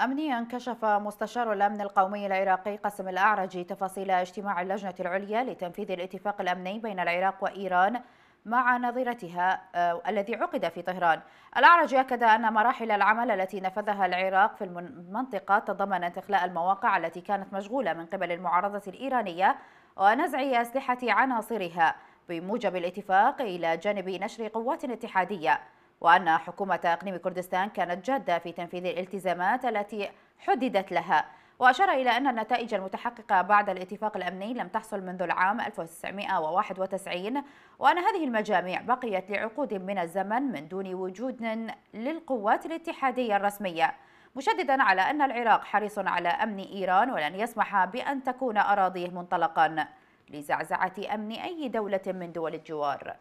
أمنيا كشف مستشار الأمن القومي العراقي قسم الأعرجي تفاصيل اجتماع اللجنة العليا لتنفيذ الاتفاق الأمني بين العراق وإيران مع نظيرتها آه، الذي عقد في طهران الأعرجي أكد أن مراحل العمل التي نفذها العراق في المنطقة تضمنت إخلاء المواقع التي كانت مشغولة من قبل المعارضة الإيرانية ونزع أسلحة عناصرها بموجب الاتفاق إلى جانب نشر قوات اتحادية وأن حكومة إقليم كردستان كانت جادة في تنفيذ الالتزامات التي حددت لها وأشار إلى أن النتائج المتحققة بعد الاتفاق الأمني لم تحصل منذ العام 1991 وأن هذه المجاميع بقيت لعقود من الزمن من دون وجود للقوات الاتحادية الرسمية مشددا على أن العراق حريص على أمن إيران ولن يسمح بأن تكون أراضيه منطلقا لزعزعة أمن أي دولة من دول الجوار